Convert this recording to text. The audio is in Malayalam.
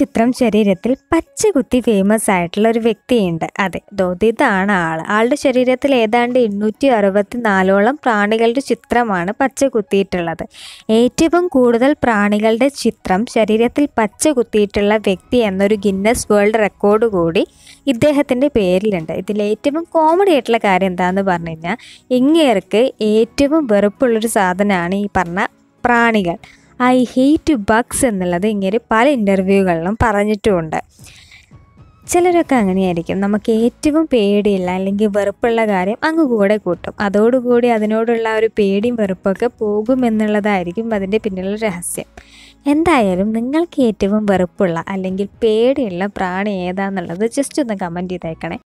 ചിത്രം ശരീരത്തിൽ പച്ച കുത്തി ഫേമസ് ആയിട്ടുള്ള ഒരു വ്യക്തിയുണ്ട് അതെ ദോദിതാണ് ആൾ ആളുടെ ശരീരത്തിൽ ഏതാണ്ട് എണ്ണൂറ്റി അറുപത്തി നാലോളം പ്രാണികളുടെ ചിത്രമാണ് പച്ച കുത്തിയിട്ടുള്ളത് ഏറ്റവും കൂടുതൽ പ്രാണികളുടെ ചിത്രം ശരീരത്തിൽ പച്ച കുത്തിയിട്ടുള്ള വ്യക്തി എന്നൊരു ഗിന്നസ് വേൾഡ് റെക്കോർഡ് കൂടി ഇദ്ദേഹത്തിൻ്റെ പേരിലുണ്ട് ഇതിൽ ഏറ്റവും കോമഡി ആയിട്ടുള്ള കാര്യം എന്താണെന്ന് പറഞ്ഞു കഴിഞ്ഞാൽ ഇങ്ങേർക്ക് ഏറ്റവും വെറുപ്പുള്ളൊരു സാധനമാണ് ഈ പറഞ്ഞ പ്രാണികൾ ഐ ഹെയ്റ്റ് ബഗ്സ് എന്നുള്ളത് ഇങ്ങനെ പല ഇൻ്റർവ്യൂകളിലും പറഞ്ഞിട്ടുമുണ്ട് ചിലരൊക്കെ അങ്ങനെയായിരിക്കും നമുക്ക് ഏറ്റവും പേടിയില്ല അല്ലെങ്കിൽ വെറുപ്പുള്ള കാര്യം അങ്ങ് കൂടെ കൂട്ടും അതോടുകൂടി അതിനോടുള്ള ഒരു പേടിയും വെറുപ്പൊക്കെ പോകുമെന്നുള്ളതായിരിക്കും അതിൻ്റെ പിന്നിലുള്ള രഹസ്യം എന്തായാലും നിങ്ങൾക്ക് ഏറ്റവും വെറുപ്പുള്ള അല്ലെങ്കിൽ പേടിയുള്ള പ്രാണി ഏതാണെന്നുള്ളത് ജസ്റ്റ് ഒന്ന് കമൻറ്റ് ചെയ്തേക്കണേ